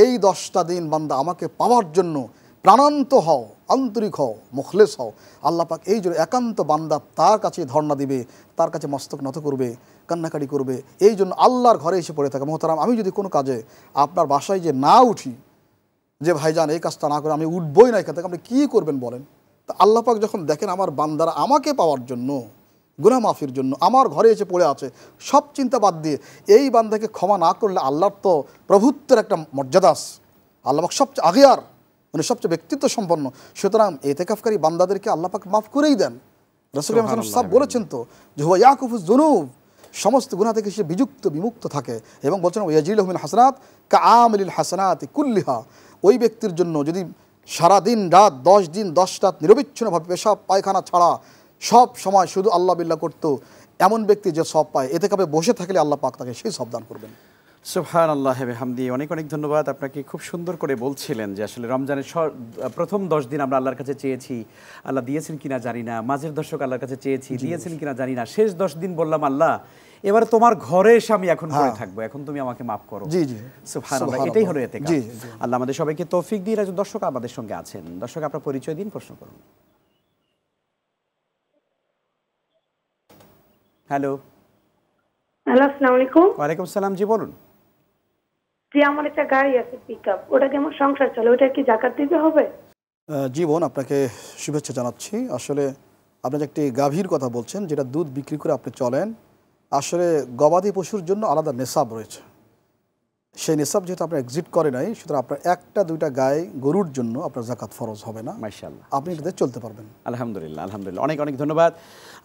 এই দশটা দিন বান্দা আমাকে পাওয়ার জন্য প্রাণান্ত হও আন্তরিক হও মুখলেস হও আল্লাপাক এই জন্য একান্ত বান্দা তার কাছে ধর্ণা দিবে তার কাছে মস্তক নত করবে কান্নাকাটি করবে এই জন্য আল্লাহর ঘরে এসে পড়ে থাকে মোহতারাম আমি যদি কোনো কাজে আপনার বাসায় যে না উঠি যে ভাইজান এই কাজটা না করে আমি উঠবই না এখান থেকে আপনি কী করবেন বলেন তা আল্লাপাক যখন দেখেন আমার বান্দারা আমাকে পাওয়ার জন্য গুনা মাফির জন্য আমার ঘরে এসে পড়ে আছে সব চিন্তা বাদ দিয়ে এই বান্দাকে ক্ষমা না করলে আল্লাহর তো প্রভুত্বের একটা মর্যাদাস আল্লাহ সবচেয়ে আগে আর উনি মানে সবচেয়ে ব্যক্তিত্ব সম্পন্ন সুতরাং এতেকাফকারী বান্দাদেরকে আল্লাপাক মাফ করেই দেন রসুল সাহ বলেছেন তো যে ইয়াকুফুজ সমস্ত গুণা থেকে সে বিযুক্ত বিমুক্ত থাকে এবং বলছেন ওয়াজিল রহমিন হাসনাত কা আমলিল হাসনাত কুল্লিহা ওই ব্যক্তির জন্য যদি সারাদিন রাত দশ দিন দশ রাত নিরবিচ্ছিন্নভাবে পেশাব পায়খানা ছাড়া সব সময় শুধু আল্লাহ বিল্লাহ করতো এমন ব্যক্তি যে সব পায় এতে কাপে বসে থাকলে আল্লাহ পাক তাকে সেই সব দান করবেন সুহান আল্লাহ হামদি অনেক অনেক ধন্যবাদ আপনাকে খুব সুন্দর করে বলছিলেন যে আসলে রমজানের প্রথম দশ দিন আমরা আল্লাহর কাছে চেয়েছি আল্লাহ দিয়েছেন কিনা জানি না মাঝের দর্শক আল্লাহর কাছে চেয়েছি দিয়েছেন কিনা জানি না শেষ দশ দিন বললাম আল্লাহ এবার তোমার ঘরে এসে আমি এখন পড়ে হ্যাঁ। থাকবো এখন তুমি আমাকে মাফ করো জি জি এটাই হলো এতে আল্লাহ আমাদের সবাইকে তৌফিক দিয়ে একজন দর্শক আমাদের সঙ্গে আছেন দর্শক আপনার পরিচয় দিন প্রশ্ন করুন হ্যালো হ্যালো আসসালামু আলাইকুম ওয়া আলাইকুম সালাম জি বলুন যে আমার একটা গাড়ি আছে পিক আপ ওটা দিয়ে আমার সংসার চলে ওটা কি জাকাত দিতে হবে জীবন আপনাকে শুভেচ্ছা জানাচ্ছি আসলে আপনি যে একটি গাভীর কথা বলছেন যেটা দুধ বিক্রি করে আপনি চলেন আসলে গবাদি পশুর জন্য আলাদা নেশাব রয়েছে সেই নিসাব যেহেতু আপনার এক্সিট করে নাই সুতরাং আপনার একটা দুইটা গায়ে গরুর জন্য আপনার জাকাত ফরজ হবে না মাইশাল্লাহ আপনি এটাতে চলতে পারবেন আলহামদুলিল্লাহ আলহামদুলিল্লাহ অনেক অনেক ধন্যবাদ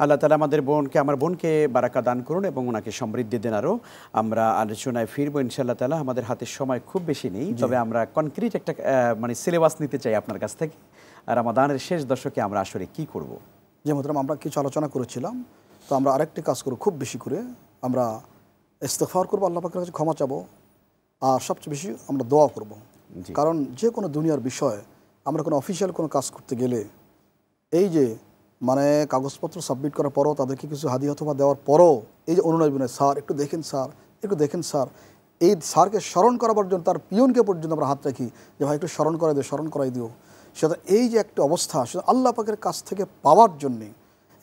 আল্লাহ তালা আমাদের বোনকে আমার বোনকে বারাকা দান করুন এবং ওনাকে সমৃদ্ধি দেন আরও আমরা আলোচনায় ফিরবো ইনশাল্লাহ তালা আমাদের হাতে সময় খুব বেশি নেই তবে আমরা কনক্রিট একটা মানে সিলেবাস নিতে চাই আপনার কাছ থেকে আর দানের শেষ দশকে আমরা আসলে কি করব। যে মতরাম আমরা কিছু আলোচনা করেছিলাম তো আমরা আরেকটি কাজ করব খুব বেশি করে আমরা ইস্তফার করবো আল্লাহ পাকের কাছে ক্ষমা চাবো আর সবচেয়ে বেশি আমরা দোয়া করব কারণ যে কোনো দুনিয়ার বিষয় আমরা কোনো অফিসিয়াল কোনো কাজ করতে গেলে এই যে মানে কাগজপত্র সাবমিট করার পরও তাদেরকে কিছু হাদি অথবা দেওয়ার পরও এই যে অনুনয় বিনয় স্যার একটু দেখেন স্যার একটু দেখেন স্যার এই স্যারকে স্মরণ করা পর্যন্ত তার পিয়নকে পর্যন্ত আমরা হাত রাখি যে ভাই একটু স্মরণ করাই দিও স্মরণ করাই দিও সেটা এই যে একটা অবস্থা সেটা আল্লাহ পাকের কাছ থেকে পাওয়ার জন্যে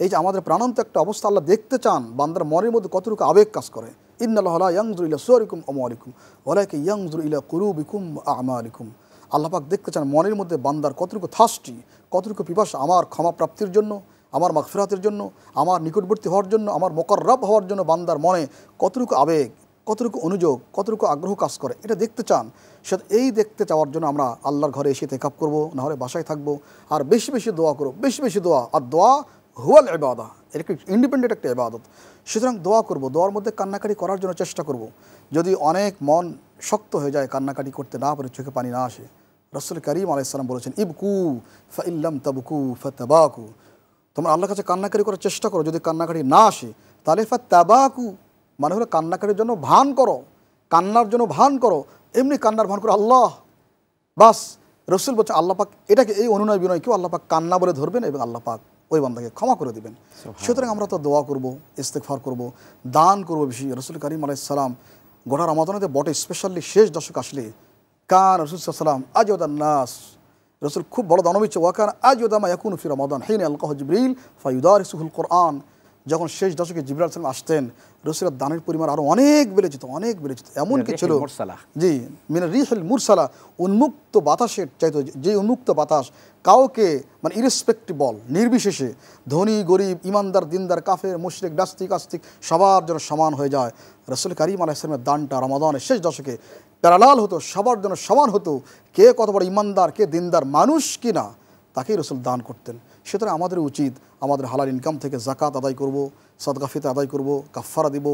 এই যে আমাদের প্রাণান্ত একটা অবস্থা আল্লাহ দেখতে চান বান্দার মনের মধ্যে কতটুকু আবেগ কাজ করে ইন্নাল্লাহ ইলা আল্লাপাক দেখতে চান মনের মধ্যে বান্দার কতটুকু থাসটি কতটুকু পিপাস আমার ক্ষমা প্রাপ্তির জন্য আমার মাগফিরাতের জন্য আমার নিকটবর্তী হওয়ার জন্য আমার মোকর্রাব হওয়ার জন্য বান্দার মনে কতটুকু আবেগ কতটুকু অনুযোগ কতটুকু আগ্রহ কাজ করে এটা দেখতে চান সে এই দেখতে চাওয়ার জন্য আমরা আল্লাহর ঘরে এসে তেকাপ করবো নাহলে বাসায় থাকবো আর বেশি বেশি দোয়া করবো বেশি বেশি দোয়া আর দোয়া হুয়াল এবাদা এটা ইন্ডিপেন্ডেন্ট একটা এবাদত সুতরাং দোয়া করব দোয়ার মধ্যে কান্নাকাটি করার জন্য চেষ্টা করব যদি অনেক মন শক্ত হয়ে যায় কান্নাকাটি করতে না পারে চোখে পানি না আসে রসুল করিম আলাইসালাম বলেছেন ইবকু ফাইল্লাম তাবুকু তাবাকু তোমরা আল্লাহর কাছে কান্নাকারি করার চেষ্টা করো যদি কান্নাকাটি না আসে তাহলে ফা তাবাকু মানে হলো কান্নাকাটির জন্য ভান করো কান্নার জন্য ভান করো এমনি কান্নার ভান করো আল্লাহ বাস রসুল বলছে আল্লাহ পাক এটাকে এই অনুনয় কেউ আল্লাহ পাক কান্না বলে ধরবেন এবং আল্লাহ পাক ওই বান্দাকে ক্ষমা করে দিবেন সুতরাং আমরা তো দোয়া করব ইস্তেকফার করব দান করব বেশি রসুল করিম আলাইসালাম গোটা রমাদানেতে বটে স্পেশালি শেষ দশক আসলে কান রসুলাম আজ নাস রসুল খুব বড় দানবী ওয়াকান আজ ওদামা ইয়াকুন ফির রমাদান হেন আলকাহ জিবরিল ফাইদার ইসুহুল কোরআন যখন শেষ দশকে জিবরাল সালাম আসতেন রসুলের দানের পরিমাণ আরও অনেক বেড়ে যেত অনেক বেড়ে যেত এমন কি ছিল জি মানে রিহেল মুরসালা উন্মুক্ত বাতাসের চাইতো যে উন্মুক্ত বাতাস কাউকে মানে ইরেসপেক্টিভ বল নির্বিশেষে ধনী গরিব ইমানদার দিনদার কাফের মুশ্রিক ডাস্তিক আস্তিক সবার জন্য সমান হয়ে যায় রসুল করিম আলাহিসের দানটা রমাদানের শেষ দশকে প্যারালাল হতো সবার জন্য সমান হতো কে কত বড় ইমানদার কে দিনদার মানুষ কিনা না তাকেই রসুল দান করতেন সুতরাং আমাদের উচিত আমাদের হালাল ইনকাম থেকে জাকাত আদায় করব সদগাফিতে আদায় করব কাফারা দিব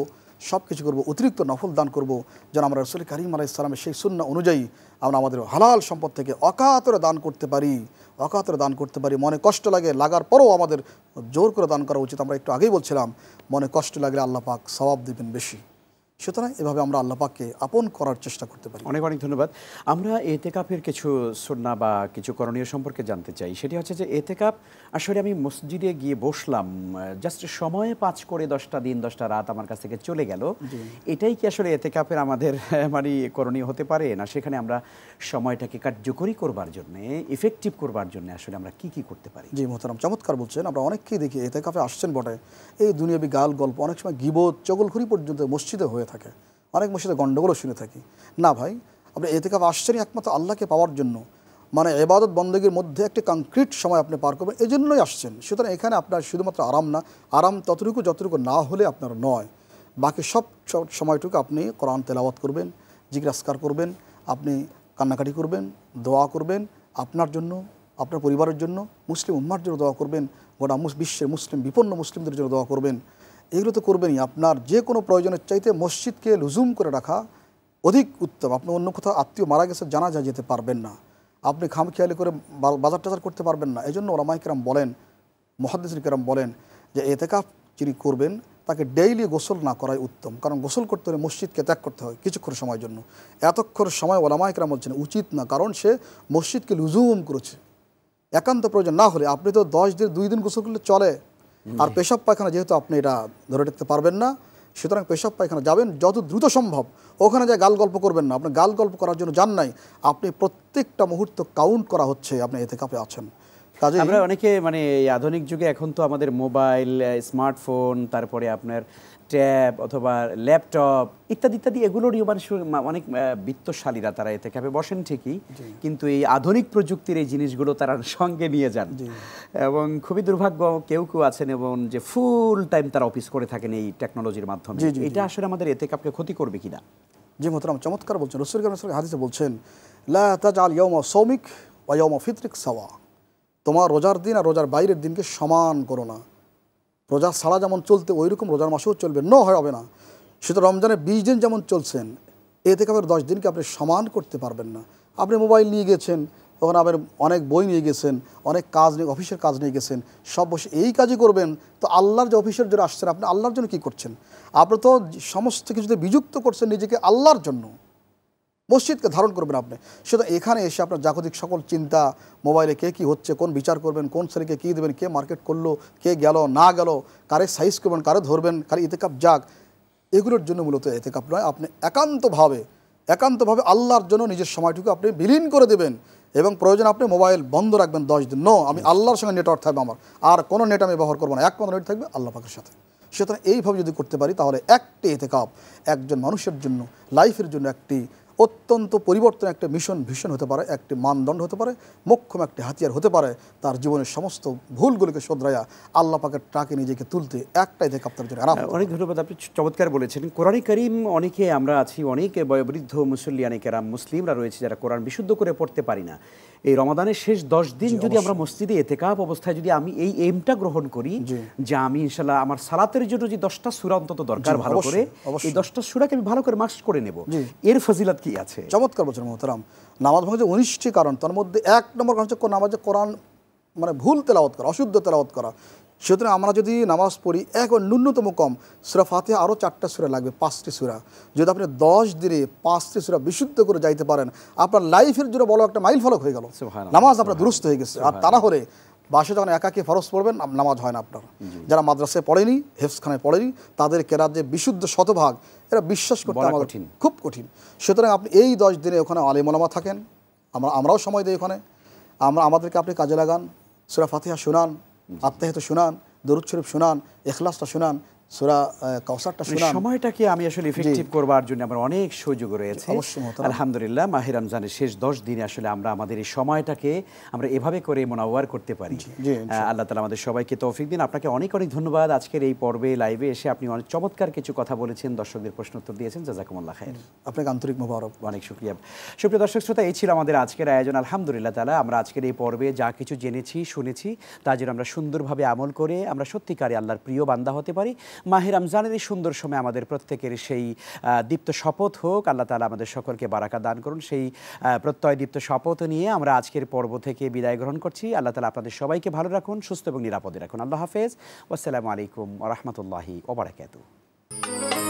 সব কিছু করবো অতিরিক্ত নফল দান করব যেন আমরা রসুল করিম আলাহ ইসলামের সেই শূন্য অনুযায়ী আমরা আমাদের হালাল সম্পদ থেকে অকাতরে দান করতে পারি অকাতরে দান করতে পারি মনে কষ্ট লাগে লাগার পরও আমাদের জোর করে দান করা উচিত আমরা একটু আগেই বলছিলাম মনে কষ্ট লাগলে আল্লাহ পাক সবাব দেবেন বেশি সুতরাং এভাবে আমরা আল্লাপাককে আপন করার চেষ্টা করতে পারি অনেক অনেক ধন্যবাদ আমরা কাপের কিছু সন্না বা কিছু করণীয় সম্পর্কে জানতে চাই সেটি হচ্ছে যে এতেকাপ আসলে আমি মসজিদে গিয়ে বসলাম জাস্ট সময়ে পাঁচ করে দশটা দিন দশটা রাত আমার কাছ থেকে চলে গেল এটাই কি আসলে এতেকাপের আমাদের মানে করণীয় হতে পারে না সেখানে আমরা সময়টাকে কার্যকরী করবার জন্যে ইফেক্টিভ করবার জন্য আসলে আমরা কি কি করতে পারি জি মোহতারাম চমৎকার বলছেন আমরা অনেককেই দেখি কাপে আসছেন বটে এই দুনিয়াবি গাল গল্প অনেক সময় গিবত চগলখুরি পর্যন্ত মসজিদে হয়ে থাকে অনেক মসজিদে গণ্ডগোলও শুনে থাকি না ভাই আপনি এতেকাপ আসছেনই একমাত্র আল্লাহকে পাওয়ার জন্য মানে এবাদত বন্দগীর মধ্যে একটি কংক্রিট সময় আপনি পার করবেন এই জন্যই আসছেন সুতরাং এখানে আপনার শুধুমাত্র আরাম না আরাম ততটুকু যতটুকু না হলে আপনার নয় বাকি সব সময়টুকু আপনি কোরআন তেলাওয়াত করবেন জিজ্ঞাসকার করবেন আপনি কান্নাকাটি করবেন দোয়া করবেন আপনার জন্য আপনার পরিবারের জন্য মুসলিম উম্মার জন্য দোয়া করবেন গোটা বিশ্বের মুসলিম বিপন্ন মুসলিমদের জন্য দোয়া করবেন এগুলো তো করবেনই আপনার যে কোনো প্রয়োজনের চাইতে মসজিদকে লুজুম করে রাখা অধিক উত্তম আপনি অন্য কোথাও আত্মীয় মারা গেছে জানা যায় যেতে পারবেন না আপনি খামখেয়ালি করে বাজার টাজার করতে পারবেন না এই জন্য ওলামাই কেরাম বলেন মহাদ্দেশির কেরাম বলেন যে কাপ যিনি করবেন তাকে ডেইলি গোসল না করাই উত্তম কারণ গোসল করতে হলে মসজিদকে ত্যাগ করতে হয় কিছুক্ষণ সময়ের জন্য এতক্ষণ সময় ওলামাই কেরাম বলছেন উচিত না কারণ সে মসজিদকে লুজুম করেছে একান্ত প্রয়োজন না হলে আপনি তো দশ দিন দুই দিন গোসল করলে চলে আর পেশাব পায়খানা যেহেতু আপনি এটা ধরে রাখতে পারবেন না সুতরাং পেশাব পায়খানা যাবেন যত দ্রুত সম্ভব ওখানে যায় গাল গল্প করবেন না আপনি গাল গল্প করার জন্য যান নাই আপনি প্রত্যেকটা মুহূর্ত কাউন্ট করা হচ্ছে আপনি এতে কাপে আছেন আমরা অনেকে মানে আধুনিক যুগে এখন তো আমাদের মোবাইল স্মার্টফোন তারপরে আপনার ট্যাব অথবা ল্যাপটপ ইত্যাদি ইত্যাদি এগুলোর মানুষ অনেক বিত্তশালীরা তারা এতে ক্যাপে বসেন ঠিকই কিন্তু এই আধুনিক প্রযুক্তির এই জিনিসগুলো তারা সঙ্গে নিয়ে যান এবং খুবই দুর্ভাগ্য কেউ কেউ আছেন এবং যে ফুল টাইম তারা অফিস করে থাকেন এই টেকনোলজির মাধ্যমে এটা আসলে আমাদের এতে কাপকে ক্ষতি করবে কিনা জি মোহতরাম চমৎকার বলছেন রসুল হাদিসে বলছেন লা তাজ আল ইয়মা সৌমিক ওয়া ফিতরিক সাওয়া তোমার রোজার দিন আর রোজার বাইরের দিনকে সমান করো না রোজা সারা যেমন চলতে ওই রকম রোজার মাসেও চলবে ন হয় হবে না সেটা রমজানের বিশ দিন যেমন চলছেন এ থেকে আপনার দশ দিনকে আপনি সমান করতে পারবেন না আপনি মোবাইল নিয়ে গেছেন তখন আবার অনেক বই নিয়ে গেছেন অনেক কাজ নিয়ে অফিসের কাজ নিয়ে গেছেন সব বসে এই কাজই করবেন তো আল্লাহর যে অফিসের জন্য আসছেন আপনি আল্লাহর জন্য কি করছেন আপনি তো সমস্ত কিছুতে বিযুক্ত করছেন নিজেকে আল্লাহর জন্য মসজিদকে ধারণ করবেন আপনি সেটা এখানে এসে আপনার জাগতিক সকল চিন্তা মোবাইলে কে কি হচ্ছে কোন বিচার করবেন কোন শ্রেণীকে কী দেবেন কে মার্কেট করলো কে গেল না গেল কারে সাইজ করবেন কারে ধরবেন কারে ইতেকাপ যাক এগুলোর জন্য মূলত এতেকাপ নয় আপনি একান্তভাবে একান্তভাবে আল্লাহর জন্য নিজের সময়টুকু আপনি বিলীন করে দেবেন এবং প্রয়োজন আপনি মোবাইল বন্ধ রাখবেন দশ দিন নো আমি আল্লাহর সঙ্গে নেটওয়ার্ক থাকবে আমার আর কোনো নেট আমি ব্যবহার করবো না একমাত্র নেট থাকবে আল্লাহ পাকের সাথে সুতরাং এইভাবে যদি করতে পারি তাহলে একটি কাপ একজন মানুষের জন্য লাইফের জন্য একটি অত্যন্ত পরিবর্তন একটা মিশন ভীষণ হতে পারে একটি মানদণ্ড হতে পারে মোক্ষম একটি হাতিয়ার হতে পারে তার জীবনের সমস্ত ভুলগুলোকে শোধরাইয়া আল্লাহ পাকের ট্রাকে নিজেকে তুলতে একটাই দেখ আপনার জন্য হ্যাঁ, অনেক ধন্যবাদ আপনি চমৎকার বলেছেন কোরআন করিম অনেকে আমরা আছি অনেক বয়োবৃদ্ধ মুসল্লিয়ানে কেরাম মুসলিমরা রয়েছে যারা কোরআন বিশুদ্ধ করে পড়তে পারি না এই রমাদানের শেষ দশ দিন যদি আমরা মসজিদে এতেকাপ অবস্থায় যদি আমি এই এমটা গ্রহণ করি যে আমি ইনশাল্লাহ আমার সালাতের জন্য যে দশটা সুরা অন্তত দরকার ভালো করে এই দশটা সুরাকে আমি ভালো করে মাস্ক করে নেব এর ফজিলাত কি কি আছে চমৎকার বলছেন মোহতারাম নামাজ ভাঙা যে উনিশটি কারণ তার মধ্যে এক নম্বর কারণ হচ্ছে নামাজে কোরআন মানে ভুল তেলাওয়াত করা অশুদ্ধ তেলাওয়াত করা সুতরাং আমরা যদি নামাজ পড়ি এক ন্যূনতম কম সুরা ফাতে আরও চারটা সুরা লাগবে পাঁচটি সুরা যদি আপনি দশ দিনে পাঁচটি সুরা বিশুদ্ধ করে যাইতে পারেন আপনার লাইফের জন্য বড় একটা মাইল ফলক হয়ে গেল নামাজ আপনার দুরুস্ত হয়ে গেছে আর তারা হলে বাসে যখন একাকে ফরজ পড়বেন নামাজ হয় না আপনার যারা মাদ্রাসায় পড়েনি হেফসখানায় পড়েনি তাদের কেরার যে বিশুদ্ধ শতভাগ এরা বিশ্বাস করতে আমার কঠিন খুব কঠিন সুতরাং আপনি এই দশ দিনে ওখানে আলিমোলামা থাকেন আমরা আমরাও সময় দিই ওখানে আমরা আমাদেরকে আপনি কাজে লাগান সুরা ফাতিহা শুনান আত্মাহিত শুনান দরুদ শরীফ শুনান এখলাসটা শুনান সুরা কাউসারটা শুনলাম মানে সময়টাকে আমি আসলে ইফেক্টিভ করবার জন্য আমার অনেক সুযোগ রয়েছে আলহামদুলিল্লাহ মাহির রমজানের শেষ দশ দিনে আসলে আমরা আমাদের এই সময়টাকে আমরা এভাবে করে মোনাওয়ার করতে পারি আল্লাহ তালা আমাদের সবাইকে তৌফিক দিন আপনাকে অনেক অনেক ধন্যবাদ আজকের এই পর্বে লাইভে এসে আপনি অনেক চমৎকার কিছু কথা বলেছেন দর্শকদের প্রশ্ন উত্তর দিয়েছেন জাজাকুমুল্লাহ খায়ের আপনাকে আন্তরিক মোবারক অনেক শুক্রিয়া সুপ্রিয় দর্শক শ্রোতা এই ছিল আমাদের আজকের আয়োজন আলহামদুলিল্লাহ তালা আমরা আজকের এই পর্বে যা কিছু জেনেছি শুনেছি তা যেন আমরা সুন্দরভাবে আমল করে আমরা সত্যিকারে আল্লাহর প্রিয় বান্দা হতে পারি মাহির রমজানের এই সুন্দর সময় আমাদের প্রত্যেকের সেই দীপ্ত শপথ হোক আল্লাহ তালা আমাদের সকলকে বারাকা দান করুন সেই প্রত্যয় দীপ্ত শপথ নিয়ে আমরা আজকের পর্ব থেকে বিদায় গ্রহণ করছি আল্লাহ তালা আপনাদের সবাইকে ভালো রাখুন সুস্থ এবং নিরাপদে রাখুন আল্লাহ হাফেজ আসসালামু আলাইকুম রহমতুল্লাহি you.